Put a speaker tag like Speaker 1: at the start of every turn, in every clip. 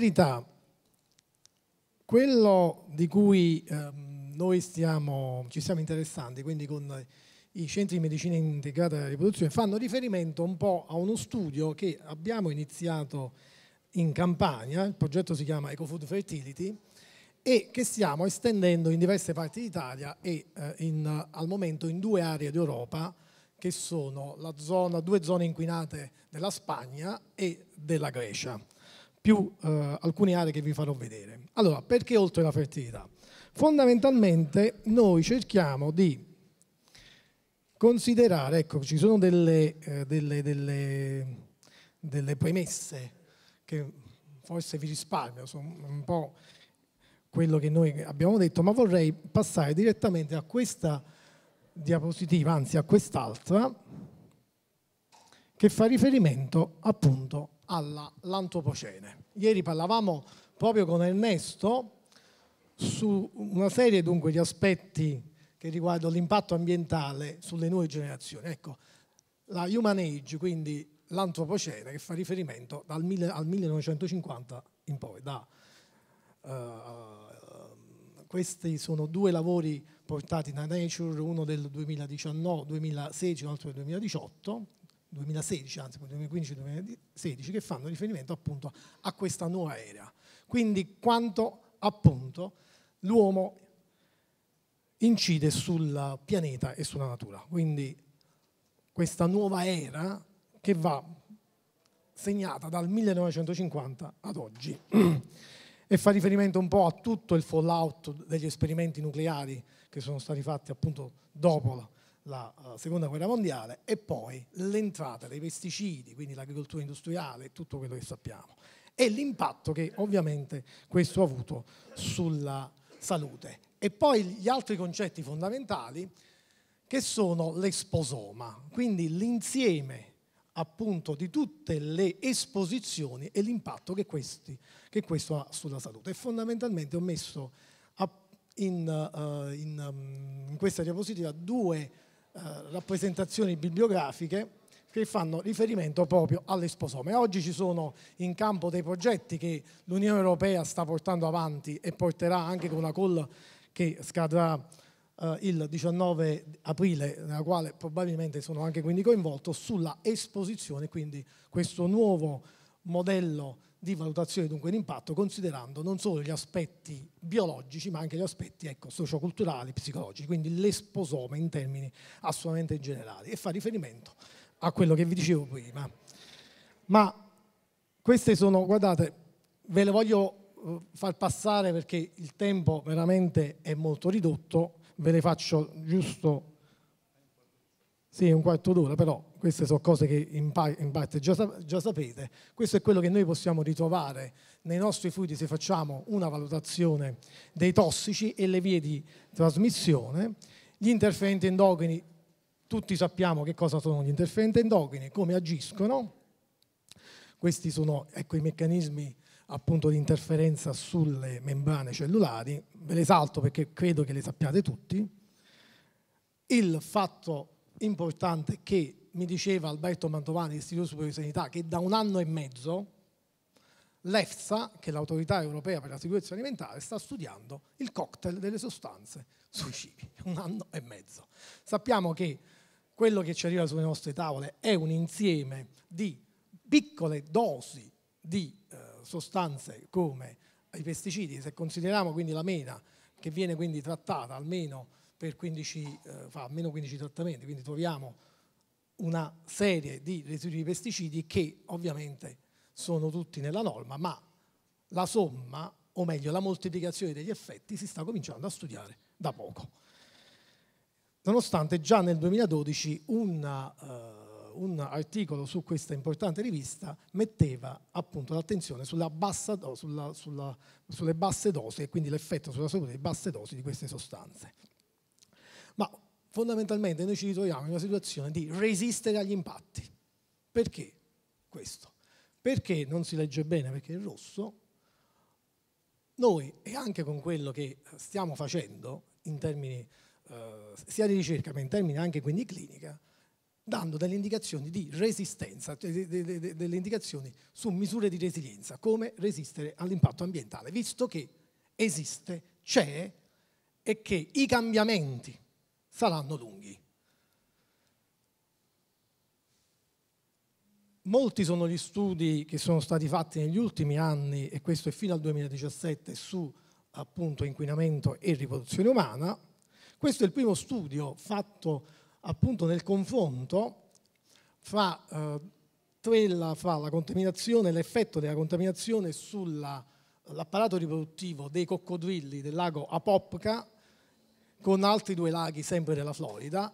Speaker 1: verità, quello di cui ehm, noi stiamo, ci stiamo interessando, quindi con i centri di medicina integrata della riproduzione, fanno riferimento un po' a uno studio che abbiamo iniziato in Campania, il progetto si chiama EcoFood Fertility, e che stiamo estendendo in diverse parti d'Italia e eh, in, al momento in due aree d'Europa, che sono zona, due zone inquinate della Spagna e della Grecia più eh, alcune aree che vi farò vedere. Allora, perché oltre la fertilità? Fondamentalmente noi cerchiamo di considerare, ecco, ci sono delle, eh, delle, delle, delle premesse che forse vi risparmio, sono un po' quello che noi abbiamo detto, ma vorrei passare direttamente a questa diapositiva, anzi a quest'altra, che fa riferimento appunto all'antropocene. Ieri parlavamo proprio con Ernesto su una serie dunque di aspetti che riguardano l'impatto ambientale sulle nuove generazioni. Ecco, la Human Age, quindi l'antropocene, che fa riferimento dal mille, al 1950 in poi. Da, uh, questi sono due lavori portati da Nature, uno del 2019, 2016, un altro del 2018 2016, anzi 2015-2016, che fanno riferimento appunto a questa nuova era. Quindi quanto appunto l'uomo incide sul pianeta e sulla natura. Quindi questa nuova era che va segnata dal 1950 ad oggi e fa riferimento un po' a tutto il fallout degli esperimenti nucleari che sono stati fatti appunto dopo la la eh, seconda guerra mondiale e poi l'entrata dei pesticidi, quindi l'agricoltura industriale e tutto quello che sappiamo e l'impatto che ovviamente questo ha avuto sulla salute. E poi gli altri concetti fondamentali che sono l'esposoma, quindi l'insieme appunto di tutte le esposizioni e l'impatto che, questi, che questo ha sulla salute. E fondamentalmente ho messo in, eh, mm, in questa diapositiva due eh, rappresentazioni bibliografiche che fanno riferimento proprio all'esposome. Oggi ci sono in campo dei progetti che l'Unione Europea sta portando avanti e porterà anche con una call che scadrà Uh, il 19 aprile, nella quale probabilmente sono anche quindi coinvolto, sulla esposizione, quindi questo nuovo modello di valutazione dunque di impatto considerando non solo gli aspetti biologici ma anche gli aspetti ecco, socioculturali, psicologici, quindi l'esposoma in termini assolutamente generali e fa riferimento a quello che vi dicevo prima. Ma queste sono, guardate, ve le voglio eh, far passare perché il tempo veramente è molto ridotto, ve le faccio giusto sì, un quarto d'ora, però queste sono cose che in, parte già, già sapete. Questo è quello che noi possiamo ritrovare nei nostri fluidi se facciamo una valutazione dei tossici e le vie di trasmissione. Gli interferenti endocrini, tutti sappiamo che cosa sono gli interferenti endocrini, come agiscono. Questi sono ecco, i meccanismi appunto di interferenza sulle membrane cellulari. Ve le salto perché credo che le sappiate tutti. Il fatto importante che mi diceva Alberto Mantovani, Istituto Superiore di Sanità, che da un anno e mezzo l'EFSA, che è l'autorità europea per la sicurezza alimentare, sta studiando il cocktail delle sostanze sui cibi, un anno e mezzo. Sappiamo che quello che ci arriva sulle nostre tavole è un insieme di piccole dosi di eh, sostanze come i pesticidi, se consideriamo quindi la mena, che viene quindi trattata almeno per 15, eh, fa almeno 15 trattamenti, quindi troviamo una serie di residui di pesticidi che ovviamente sono tutti nella norma, ma la somma, o meglio la moltiplicazione degli effetti, si sta cominciando a studiare da poco. Nonostante già nel 2012 una, uh, un articolo su questa importante rivista metteva appunto l'attenzione sulla sulla, sulla, sulle basse dosi e quindi l'effetto sulla salute delle basse dosi di queste sostanze fondamentalmente noi ci ritroviamo in una situazione di resistere agli impatti. Perché questo? Perché non si legge bene? Perché è rosso. Noi, e anche con quello che stiamo facendo in termini eh, sia di ricerca ma in termini anche quindi clinica, dando delle indicazioni di resistenza, cioè de, de, de, delle indicazioni su misure di resilienza, come resistere all'impatto ambientale, visto che esiste, c'è e che i cambiamenti saranno lunghi. Molti sono gli studi che sono stati fatti negli ultimi anni, e questo è fino al 2017, su appunto inquinamento e riproduzione umana. Questo è il primo studio fatto appunto nel confronto fra, eh, fra la contaminazione, l'effetto della contaminazione sull'apparato riproduttivo dei coccodrilli del lago Apopka con altri due laghi sempre della Florida.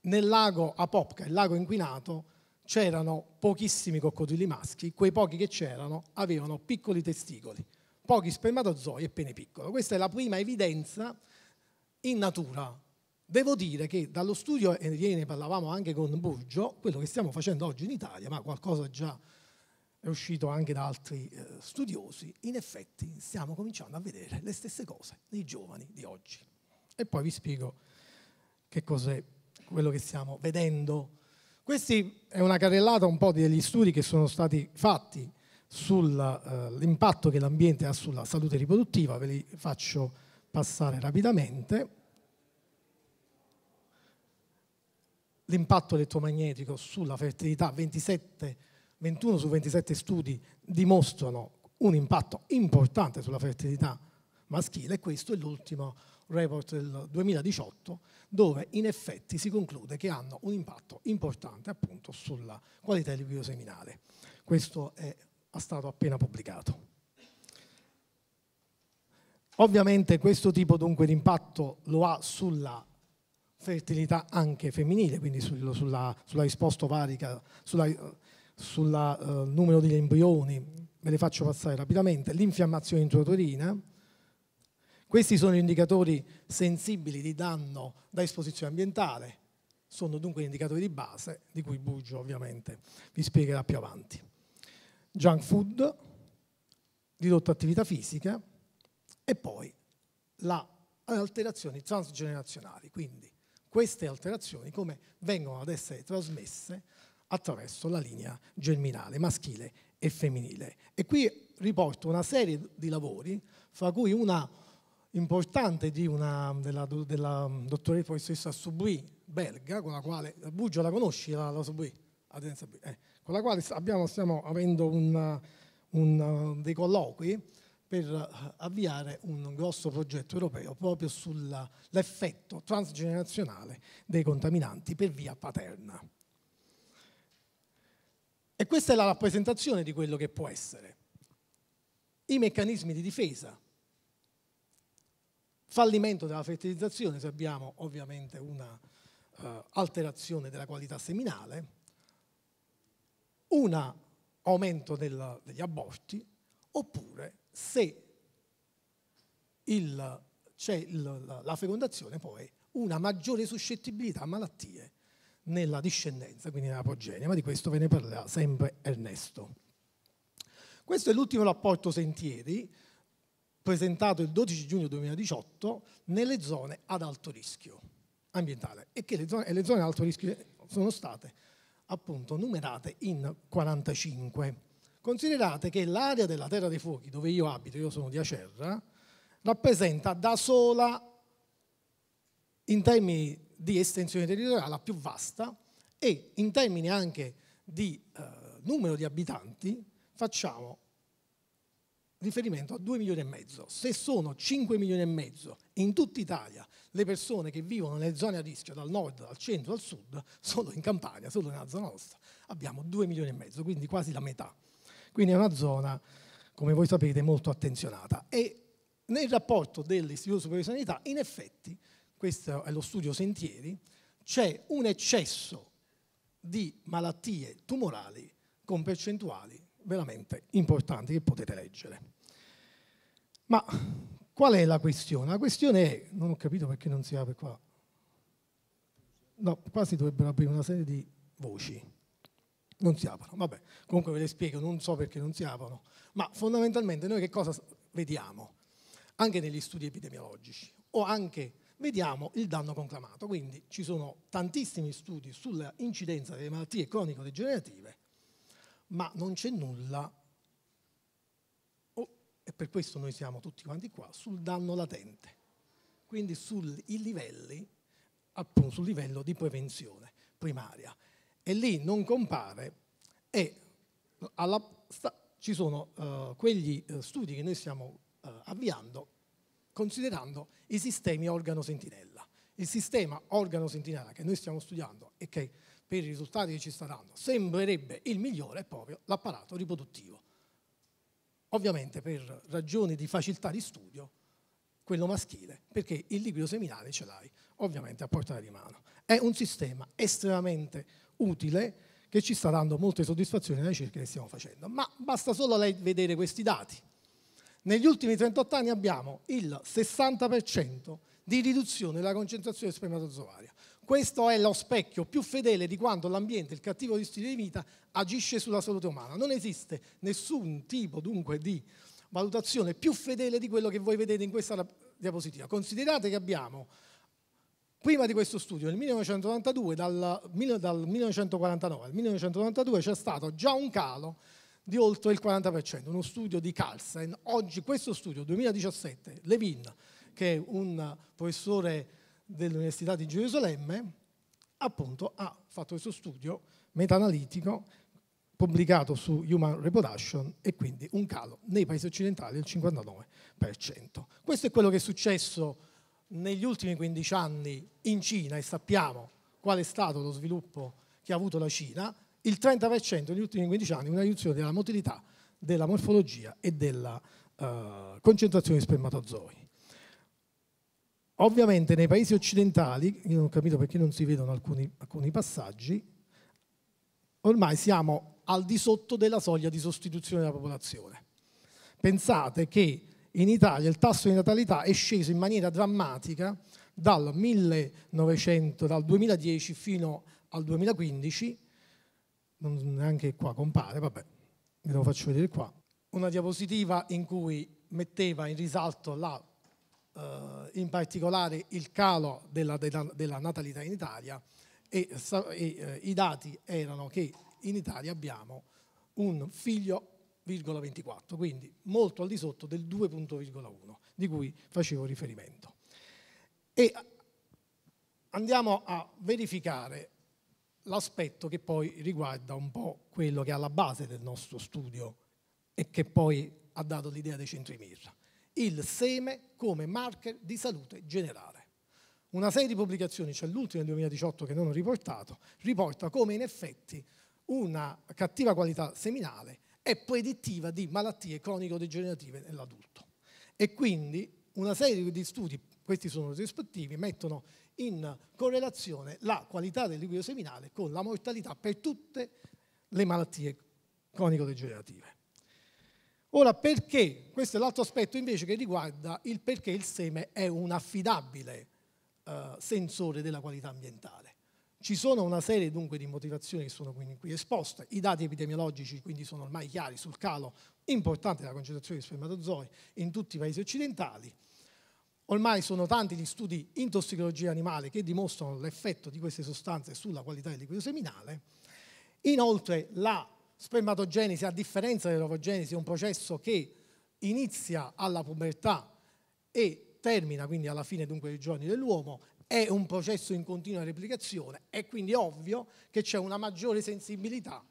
Speaker 1: Nel lago Apopka, il lago inquinato, c'erano pochissimi coccodrilli maschi, quei pochi che c'erano avevano piccoli testicoli, pochi spermatozoi e pene piccolo. Questa è la prima evidenza in natura. Devo dire che dallo studio, e ieri ne parlavamo anche con Burgio, quello che stiamo facendo oggi in Italia, ma qualcosa già è uscito anche da altri eh, studiosi, in effetti stiamo cominciando a vedere le stesse cose nei giovani di oggi. E poi vi spiego che cos'è quello che stiamo vedendo. Questa è una carrellata un po' degli studi che sono stati fatti sull'impatto eh, che l'ambiente ha sulla salute riproduttiva, ve li faccio passare rapidamente. L'impatto elettromagnetico sulla fertilità, 27, 21 su 27 studi dimostrano un impatto importante sulla fertilità maschile e questo è l'ultimo report del 2018, dove in effetti si conclude che hanno un impatto importante appunto sulla qualità del liquido seminale. Questo è stato appena pubblicato. Ovviamente questo tipo dunque di impatto lo ha sulla fertilità anche femminile, quindi sul, sulla, sulla, risposta ovarica, sul eh, numero degli embrioni, ve le faccio passare rapidamente, l'infiammazione intrauterina, questi sono gli indicatori sensibili di danno da esposizione ambientale, sono dunque gli indicatori di base di cui Bugio ovviamente vi spiegherà più avanti. Junk food, ridotta attività fisica e poi le alterazioni transgenerazionali, quindi queste alterazioni come vengono ad essere trasmesse attraverso la linea germinale maschile e femminile. E qui riporto una serie di lavori, fra cui una importante di una, della, della mm, dottoressa professoressa Subui, belga, con la quale, Buggio la conosci la, la Subui? Eh, con la quale abbiamo, stiamo avendo un, un, uh, dei colloqui per uh, avviare un grosso progetto europeo proprio sull'effetto transgenerazionale dei contaminanti per via paterna. E questa è la rappresentazione di quello che può essere. I meccanismi di difesa fallimento della fertilizzazione se abbiamo ovviamente una uh, alterazione della qualità seminale, un aumento del, degli aborti, oppure se c'è la, la fecondazione poi una maggiore suscettibilità a malattie nella discendenza, quindi nella progenie, ma di questo ve ne parlerà sempre Ernesto. Questo è l'ultimo rapporto sentieri, presentato il 12 giugno 2018 nelle zone ad alto rischio ambientale e che le zone, le zone ad alto rischio sono state appunto numerate in 45. Considerate che l'area della Terra dei Fuochi, dove io abito, io sono di Acerra, rappresenta da sola, in termini di estensione territoriale, la più vasta e in termini anche di eh, numero di abitanti, facciamo riferimento a 2 milioni e mezzo. Se sono 5 milioni e mezzo in tutta Italia le persone che vivono nelle zone a rischio, dal nord, dal centro, al sud, solo in Campania, solo nella zona nostra, abbiamo 2 milioni e mezzo, quindi quasi la metà. Quindi è una zona, come voi sapete, molto attenzionata. E nel rapporto dell'Istituto Superiore di Sanità, in effetti, questo è lo studio Sentieri, c'è un eccesso di malattie tumorali con percentuali veramente importanti che potete leggere. Ma qual è la questione? La questione è, non ho capito perché non si apre qua, no, qua si dovrebbero aprire una serie di voci, non si aprono, vabbè, comunque ve le spiego, non so perché non si aprono, ma fondamentalmente noi che cosa vediamo? Anche negli studi epidemiologici o anche vediamo il danno conclamato, quindi ci sono tantissimi studi sull'incidenza delle malattie cronico-degenerative ma non c'è nulla, oh, e per questo noi siamo tutti quanti qua, sul danno latente, quindi sui livelli, appunto sul livello di prevenzione primaria. E lì non compare e alla, sta, ci sono uh, quegli uh, studi che noi stiamo uh, avviando considerando i sistemi organo-sentinella. Il sistema organo-sentinella che noi stiamo studiando e che per i risultati che ci sta dando, sembrerebbe il migliore proprio l'apparato riproduttivo. Ovviamente per ragioni di facilità di studio, quello maschile, perché il liquido seminale ce l'hai ovviamente a portata di mano. È un sistema estremamente utile che ci sta dando molte soddisfazioni nelle ricerche che stiamo facendo, ma basta solo vedere questi dati. Negli ultimi 38 anni abbiamo il 60% di riduzione della concentrazione spermatozoaria. Questo è lo specchio più fedele di quanto l'ambiente, il cattivo stile di vita, agisce sulla salute umana. Non esiste nessun tipo dunque di valutazione più fedele di quello che voi vedete in questa diapositiva. Considerate che abbiamo, prima di questo studio, nel 1992, dal, dal 1949 al 1992 c'è stato già un calo di oltre il 40%, uno studio di Carlsen. Oggi questo studio, 2017, Levin, che è un professore dell'Università di Gerusalemme, appunto ha fatto questo studio meta-analitico pubblicato su Human Reproduction e quindi un calo nei paesi occidentali del 59%. Questo è quello che è successo negli ultimi 15 anni in Cina e sappiamo qual è stato lo sviluppo che ha avuto la Cina, il 30% negli ultimi 15 anni una riduzione della motilità, della morfologia e della eh, concentrazione di spermatozoi. Ovviamente nei paesi occidentali, io non ho capito perché non si vedono alcuni, alcuni passaggi, ormai siamo al di sotto della soglia di sostituzione della popolazione. Pensate che in Italia il tasso di natalità è sceso in maniera drammatica dal, 1900, dal 2010 fino al 2015, non neanche qua compare, vabbè, ve lo faccio vedere qua, una diapositiva in cui metteva in risalto la eh, in particolare il calo della, della, della natalità in Italia e, e eh, i dati erano che in Italia abbiamo un figlio 24, quindi molto al di sotto del 2,1 di cui facevo riferimento. E andiamo a verificare l'aspetto che poi riguarda un po' quello che è alla base del nostro studio e che poi ha dato l'idea dei centri mirra il seme come marker di salute generale. Una serie di pubblicazioni, c'è cioè l'ultima del 2018 che non ho riportato, riporta come in effetti una cattiva qualità seminale è predittiva di malattie cronico-degenerative nell'adulto. E quindi una serie di studi, questi sono rispettivi, mettono in correlazione la qualità del liquido seminale con la mortalità per tutte le malattie cronico-degenerative. Ora, perché? Questo è l'altro aspetto invece che riguarda il perché il seme è un affidabile eh, sensore della qualità ambientale. Ci sono una serie dunque di motivazioni che sono qui esposte, i dati epidemiologici quindi sono ormai chiari sul calo importante della concentrazione di spermatozoi in tutti i paesi occidentali, ormai sono tanti gli studi in tossicologia animale che dimostrano l'effetto di queste sostanze sulla qualità del liquido seminale, inoltre la Spermatogenesi, a differenza dell'ovogenesi, è un processo che inizia alla pubertà e termina quindi alla fine dunque dei giorni dell'uomo, è un processo in continua replicazione è quindi ovvio che c'è una maggiore sensibilità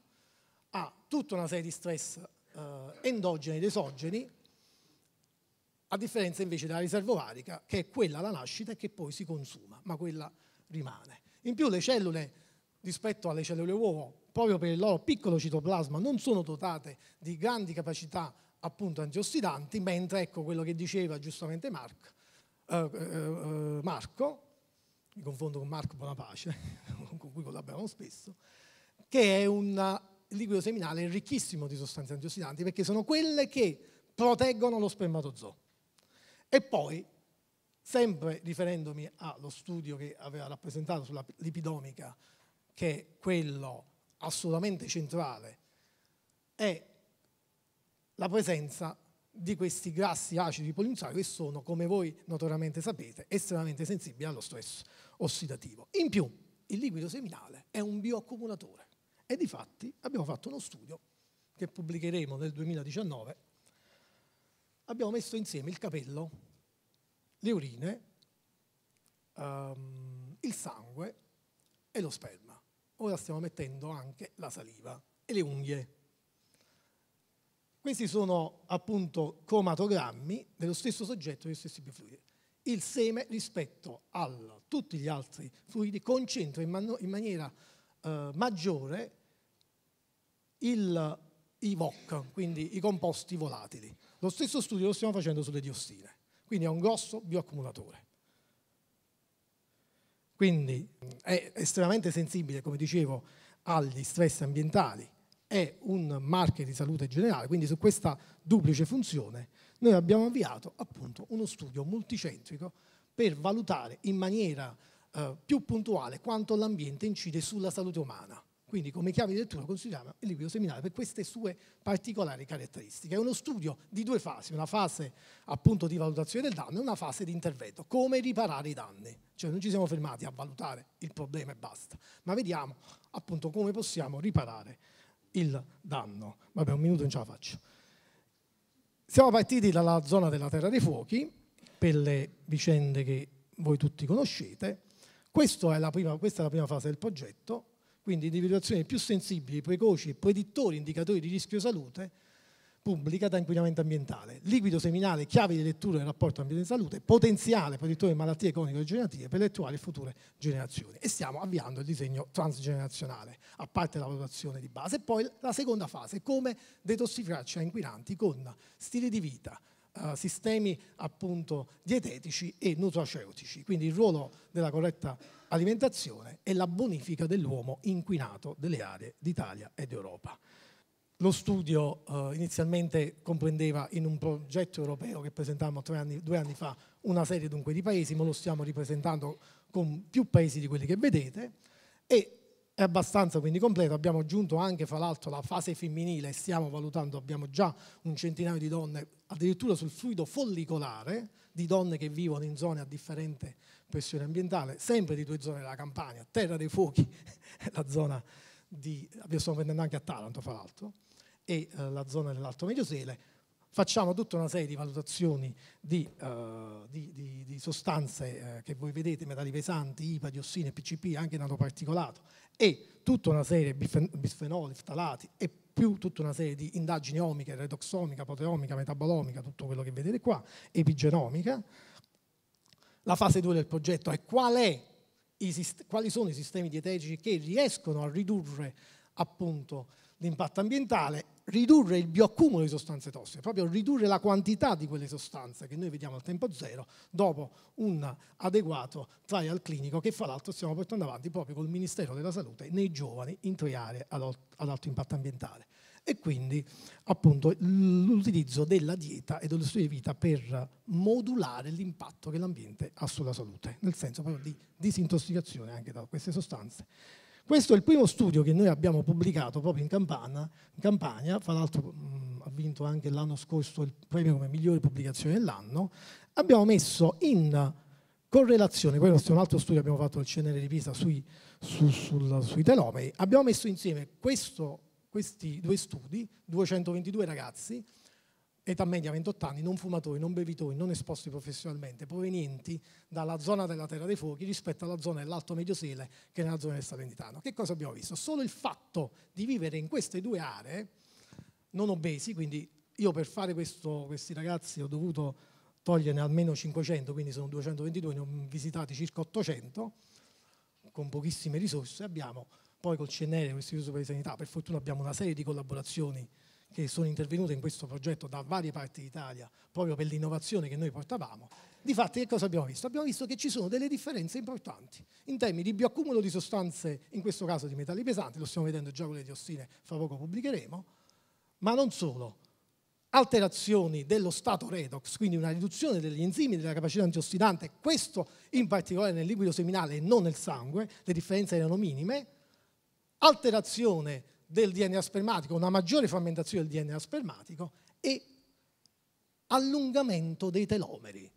Speaker 1: a tutta una serie di stress eh, endogeni ed esogeni, a differenza invece della riserva ovarica, che è quella alla nascita e che poi si consuma, ma quella rimane. In più le cellule rispetto alle cellule uovo, proprio per il loro piccolo citoplasma, non sono dotate di grandi capacità appunto antiossidanti, mentre ecco quello che diceva giustamente Mark, eh, eh, eh Marco, mi confondo con Marco Bonapace, con cui collaboriamo spesso, che è un liquido seminale ricchissimo di sostanze antiossidanti perché sono quelle che proteggono lo spermatozoo. E poi, sempre riferendomi allo studio che aveva rappresentato sulla lipidomica che è quello assolutamente centrale, è la presenza di questi grassi acidi polinsari che sono, come voi notoriamente sapete, estremamente sensibili allo stress ossidativo. In più, il liquido seminale è un bioaccumulatore e di fatti abbiamo fatto uno studio che pubblicheremo nel 2019. Abbiamo messo insieme il capello, le urine, um, il sangue e lo sperma ora stiamo mettendo anche la saliva e le unghie. Questi sono appunto cromatogrammi dello stesso soggetto e degli stessi biofluidi. Il seme rispetto a tutti gli altri fluidi concentra in, man in maniera eh, maggiore il, i VOC, quindi i composti volatili. Lo stesso studio lo stiamo facendo sulle diossine, quindi è un grosso bioaccumulatore. Quindi è estremamente sensibile, come dicevo, agli stress ambientali, è un marchio di salute generale, quindi su questa duplice funzione noi abbiamo avviato appunto uno studio multicentrico per valutare in maniera eh, più puntuale quanto l'ambiente incide sulla salute umana. Quindi come chiave di lettura consideriamo il liquido seminale per queste sue particolari caratteristiche. È uno studio di due fasi, una fase appunto di valutazione del danno e una fase di intervento, come riparare i danni. Cioè non ci siamo fermati a valutare il problema e basta, ma vediamo appunto come possiamo riparare il danno. Vabbè, un minuto non ce la faccio. Siamo partiti dalla zona della Terra dei Fuochi, per le vicende che voi tutti conoscete. È prima, questa è la prima fase del progetto, quindi individuazioni più sensibili, precoci, e predittori, indicatori di rischio salute pubblica da inquinamento ambientale, liquido seminale, chiave di lettura del rapporto ambiente-salute, potenziale predittore di malattie cronico-degenerative per le attuali e future generazioni. E stiamo avviando il disegno transgenerazionale, a parte la valutazione di base. E poi la seconda fase, come detossificarci a inquinanti con stili di vita, eh, sistemi appunto dietetici e nutraceutici. Quindi il ruolo della corretta alimentazione e la bonifica dell'uomo inquinato delle aree d'Italia e d'Europa. Lo studio eh, inizialmente comprendeva in un progetto europeo che presentammo anni, due anni fa una serie dunque di paesi, ma lo stiamo ripresentando con più paesi di quelli che vedete e è abbastanza quindi completo, abbiamo aggiunto anche fra l'altro la fase femminile, stiamo valutando, abbiamo già un centinaio di donne addirittura sul fluido follicolare, di donne che vivono in zone a differente questione ambientale, sempre di due zone della Campania, Terra dei Fuochi, la zona di, stiamo vendendo anche a Taranto fra l'altro, e eh, la zona dell'Alto Mediosele, facciamo tutta una serie di valutazioni di, uh, di, di, di sostanze uh, che voi vedete, metalli pesanti, IPA, diossine, PCP, anche nanoparticolato e tutta una serie di bisfenoli, ftalati e più tutta una serie di indagini omiche, redoxomica, proteomica, metabolomica, tutto quello che vedete qua, epigenomica, la fase 2 del progetto è, qual è quali sono i sistemi dietetici che riescono a ridurre appunto l'impatto ambientale, ridurre il bioaccumulo di sostanze tossiche, proprio ridurre la quantità di quelle sostanze che noi vediamo al tempo zero dopo un adeguato trial clinico che fra l'altro stiamo portando avanti proprio col Ministero della Salute nei giovani in tre aree ad alto impatto ambientale e quindi appunto l'utilizzo della dieta e dello stile di vita per modulare l'impatto che l'ambiente ha sulla salute, nel senso proprio di disintossicazione anche da queste sostanze. Questo è il primo studio che noi abbiamo pubblicato proprio in Campania, in Campania fra l'altro ha vinto anche l'anno scorso il premio come migliore pubblicazione dell'anno, abbiamo messo in correlazione, poi questo è un altro studio che abbiamo fatto al CNR di Pisa sui, su, sul, sui telomeri, abbiamo messo insieme questo questi due studi, 222 ragazzi, età media 28 anni, non fumatori, non bevitori, non esposti professionalmente, provenienti dalla zona della Terra dei Fuochi rispetto alla zona dell'Alto Mediosele che è nella zona del Salentitano. Che cosa abbiamo visto? Solo il fatto di vivere in queste due aree, non obesi, quindi io per fare questo, questi ragazzi ho dovuto toglierne almeno 500, quindi sono 222, ne ho visitati circa 800, con pochissime risorse, abbiamo poi col CNR, con l'Istituto Superiore di Sanità, per fortuna abbiamo una serie di collaborazioni che sono intervenute in questo progetto da varie parti d'Italia, proprio per l'innovazione che noi portavamo, Difatti che cosa abbiamo visto? Abbiamo visto che ci sono delle differenze importanti in termini di bioaccumulo di sostanze, in questo caso di metalli pesanti, lo stiamo vedendo già con le diossine, fra poco pubblicheremo, ma non solo, alterazioni dello stato redox, quindi una riduzione degli enzimi, della capacità antiossidante, questo in particolare nel liquido seminale e non nel sangue, le differenze erano minime, alterazione del DNA spermatico, una maggiore frammentazione del DNA spermatico e allungamento dei telomeri.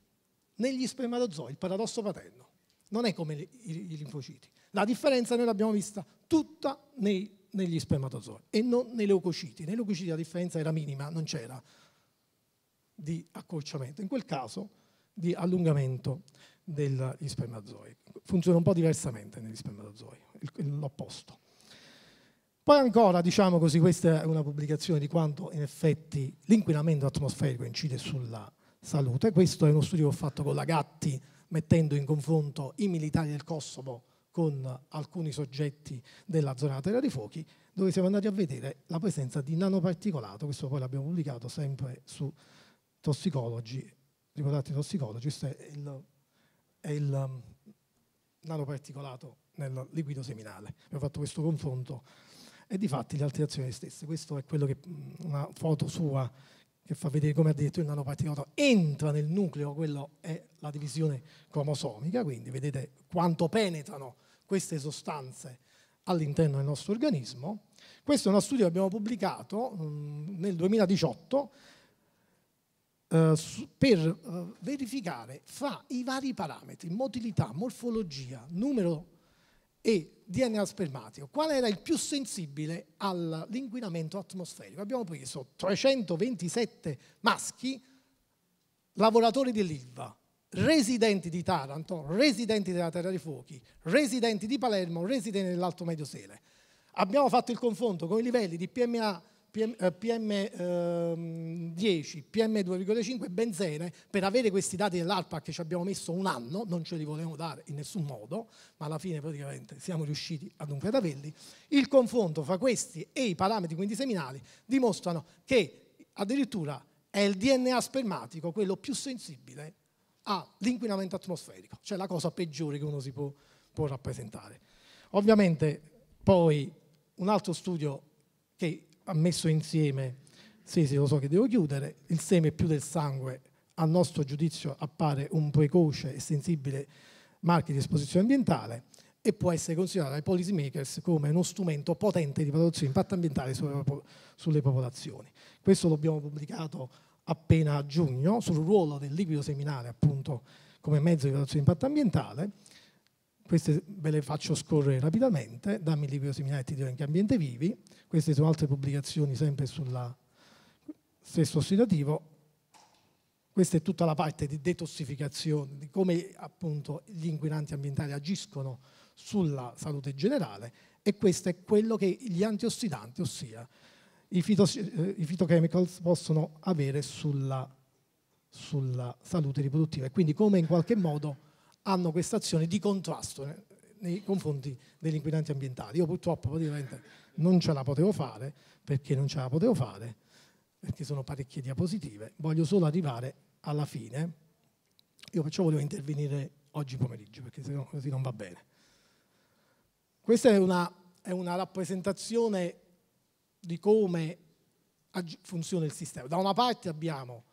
Speaker 1: Negli spermatozoi il paradosso paterno non è come i linfociti. La differenza noi l'abbiamo vista tutta nei, negli spermatozoi e non nei leucociti. Nei leucociti la differenza era minima, non c'era di accorciamento, in quel caso di allungamento degli spermatozoi. Funziona un po' diversamente negli spermatozoi, l'opposto. Poi ancora, diciamo così, questa è una pubblicazione di quanto in effetti l'inquinamento atmosferico incide sulla salute. Questo è uno studio che ho fatto con la Gatti, mettendo in confronto i militari del Kosovo con alcuni soggetti della zona terra dei fuochi, dove siamo andati a vedere la presenza di nanoparticolato, questo poi l'abbiamo pubblicato sempre su tossicologi, ricordate tossicologi, questo è il, è il um, nanoparticolato nel liquido seminale. Abbiamo fatto questo confronto e di fatti le alterazioni stesse. Questa è quello che una foto sua che fa vedere come addirittura il nanoparticolato entra nel nucleo, quello è la divisione cromosomica, quindi vedete quanto penetrano queste sostanze all'interno del nostro organismo. Questo è uno studio che abbiamo pubblicato nel 2018 eh, per eh, verificare fra i vari parametri, motilità, morfologia, numero e DNA spermatico, qual era il più sensibile all'inquinamento atmosferico. Abbiamo preso 327 maschi, lavoratori dell'ILVA, residenti di Taranto, residenti della Terra dei Fuochi, residenti di Palermo, residenti dell'Alto Medio Sele. Abbiamo fatto il confronto con i livelli di PMA PM, PM10, PM2,5 benzene, per avere questi dati dell'ARPAC ci abbiamo messo un anno, non ce li volevamo dare in nessun modo, ma alla fine praticamente siamo riusciti ad averli, Il confronto fra questi e i parametri quindi seminali dimostrano che addirittura è il DNA spermatico quello più sensibile all'inquinamento atmosferico, cioè la cosa peggiore che uno si può, può rappresentare. Ovviamente poi un altro studio che ha messo insieme, sì sì lo so che devo chiudere, il seme più del sangue a nostro giudizio appare un precoce e sensibile marchio di esposizione ambientale e può essere considerato dai policy makers come uno strumento potente di valutazione di impatto ambientale sulle, sulle popolazioni. Questo l'abbiamo pubblicato appena a giugno sul ruolo del liquido seminale appunto come mezzo di valutazione di impatto ambientale queste ve le faccio scorrere rapidamente, dammi di bioseminare e ti dirò in che ambiente vivi. Queste sono altre pubblicazioni sempre sul stesso ossidativo. Questa è tutta la parte di detossificazione, di come appunto gli inquinanti ambientali agiscono sulla salute generale e questo è quello che gli antiossidanti, ossia i, fitos- eh, i phytochemicals, possono avere sulla, sulla salute riproduttiva e quindi come in qualche modo hanno questa azione di contrasto nei confronti degli inquinanti ambientali. Io purtroppo praticamente non ce la potevo fare, perché non ce la potevo fare, perché sono parecchie diapositive, voglio solo arrivare alla fine, io perciò volevo intervenire oggi pomeriggio, perché se no così non va bene. Questa è una, è una rappresentazione di come funziona il sistema. Da una parte abbiamo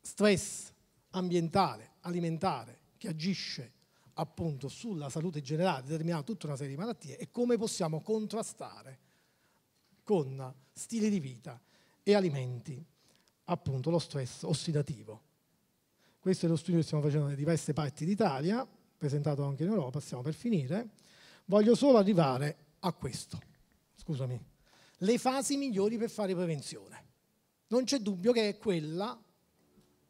Speaker 1: stress ambientale, alimentare, che agisce appunto sulla salute generale, determinando tutta una serie di malattie, e come possiamo contrastare con stili di vita e alimenti appunto lo stress ossidativo. Questo è lo studio che stiamo facendo nelle diverse parti d'Italia, presentato anche in Europa, stiamo per finire. Voglio solo arrivare a questo, scusami, le fasi migliori per fare prevenzione. Non c'è dubbio che è quella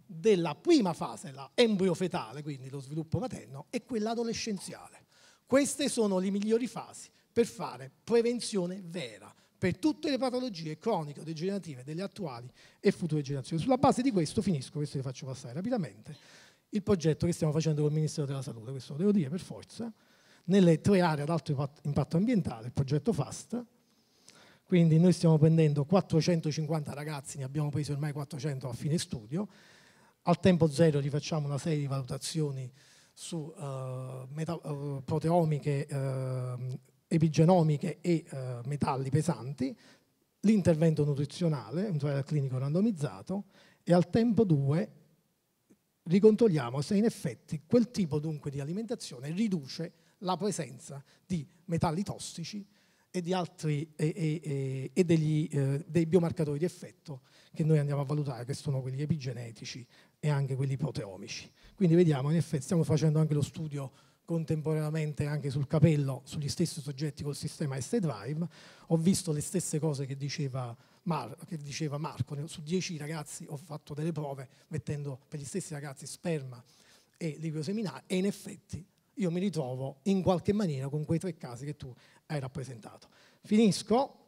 Speaker 1: della prima fase, la fetale, quindi lo sviluppo materno, e quella adolescenziale. Queste sono le migliori fasi per fare prevenzione vera per tutte le patologie croniche o degenerative delle attuali e future generazioni. Sulla base di questo finisco, questo vi faccio passare rapidamente, il progetto che stiamo facendo con il Ministero della Salute, questo lo devo dire per forza, nelle tre aree ad alto impatto ambientale, il progetto FAST, quindi noi stiamo prendendo 450 ragazzi, ne abbiamo presi ormai 400 a fine studio, al tempo zero rifacciamo una serie di valutazioni su uh, meta, uh, proteomiche, uh, epigenomiche e metalli pesanti, l'intervento nutrizionale, un trial clinico randomizzato, e al tempo 2 ricontrolliamo se in effetti quel tipo dunque di alimentazione riduce la presenza di metalli tossici e, di altri, e, e, e degli, eh, dei biomarcatori di effetto che noi andiamo a valutare, che sono quelli epigenetici e anche quelli proteomici. Quindi vediamo, in effetti stiamo facendo anche lo studio contemporaneamente anche sul capello, sugli stessi soggetti col sistema S-Drive, ho visto le stesse cose che diceva, Mar che diceva Marco, su dieci ragazzi ho fatto delle prove mettendo per gli stessi ragazzi sperma e liquido seminale e in effetti io mi ritrovo in qualche maniera con quei tre casi che tu hai rappresentato. Finisco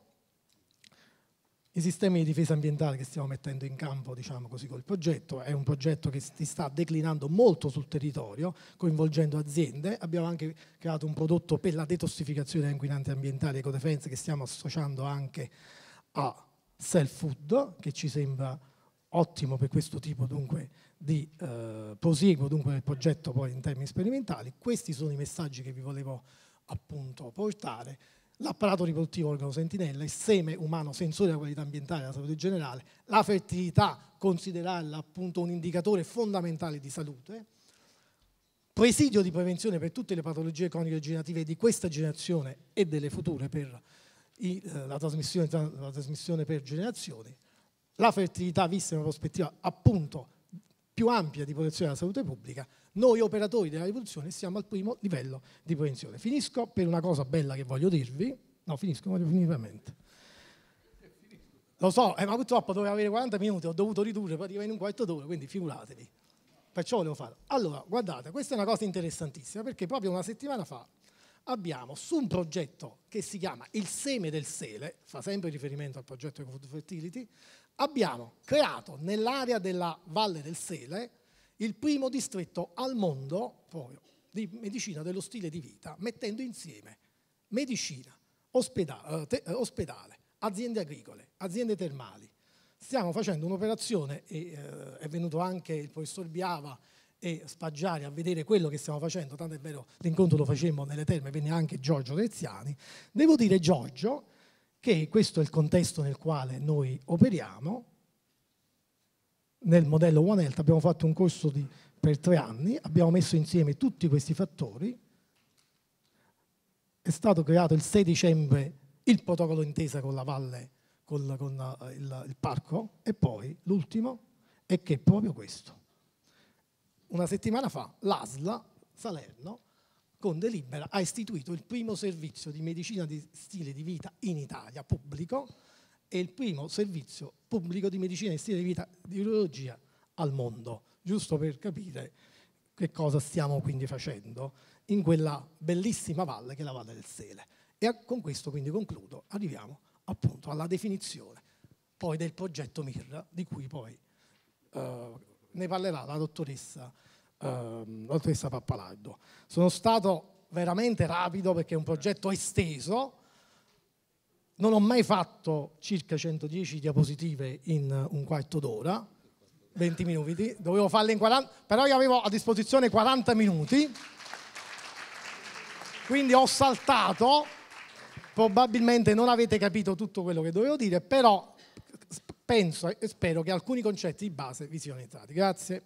Speaker 1: i sistemi di difesa ambientale che stiamo mettendo in campo, diciamo così, col progetto, è un progetto che si sta declinando molto sul territorio, coinvolgendo aziende. Abbiamo anche creato un prodotto per la detossificazione da inquinanti ambientali e ecodefense che stiamo associando anche a Self Food, che ci sembra ottimo per questo tipo dunque, di eh, proseguo dunque, del progetto poi in termini sperimentali. Questi sono i messaggi che vi volevo appunto portare l'apparato riproduttivo organo sentinella, il seme umano sensore della qualità ambientale e della salute generale, la fertilità, considerarla appunto un indicatore fondamentale di salute, presidio di prevenzione per tutte le patologie croniche generative di questa generazione e delle future per i, eh, la, trasmissione, la trasmissione per generazioni, la fertilità vista in una prospettiva appunto più ampia di protezione della salute pubblica, noi operatori della rivoluzione siamo al primo livello di prevenzione. Finisco per una cosa bella che voglio dirvi, no finisco, voglio finire veramente. Lo so, eh, ma purtroppo dovevo avere 40 minuti, ho dovuto ridurre praticamente un quarto d'ora, quindi figuratevi. Perciò volevo farlo. Allora, guardate, questa è una cosa interessantissima, perché proprio una settimana fa abbiamo su un progetto che si chiama Il seme del sele, fa sempre riferimento al progetto Ecofood Fertility, abbiamo creato nell'area della Valle del Sele il primo distretto al mondo proprio, di medicina dello stile di vita, mettendo insieme medicina, ospedale, eh, eh, ospedale aziende agricole, aziende termali. Stiamo facendo un'operazione, e eh, è venuto anche il professor Biava e Spaggiari a vedere quello che stiamo facendo, tanto è vero l'incontro lo facemmo nelle terme, venne anche Giorgio Reziani. Devo dire Giorgio che questo è il contesto nel quale noi operiamo. Nel modello One Health abbiamo fatto un corso di, per tre anni, abbiamo messo insieme tutti questi fattori, è stato creato il 6 dicembre il protocollo intesa con la valle, con, con eh, il, il parco e poi l'ultimo è che è proprio questo. Una settimana fa l'ASLA Salerno con delibera ha istituito il primo servizio di medicina di stile di vita in Italia pubblico e il primo servizio pubblico di medicina di stile di vita di urologia al mondo, giusto per capire che cosa stiamo quindi facendo in quella bellissima valle che è la Valle del Sele. E con questo quindi concludo, arriviamo appunto alla definizione poi del progetto MIR, di cui poi eh, ne parlerà la dottoressa ehm, Oltressa Pappalardo. Sono stato veramente rapido perché è un progetto esteso, non ho mai fatto circa 110 diapositive in eh, un quarto d'ora, 20 minuti, dovevo farle in 40, però io avevo a disposizione 40 minuti, quindi ho saltato, probabilmente non avete capito tutto quello che dovevo dire, però penso e spero che alcuni concetti di base vi siano entrati. Grazie.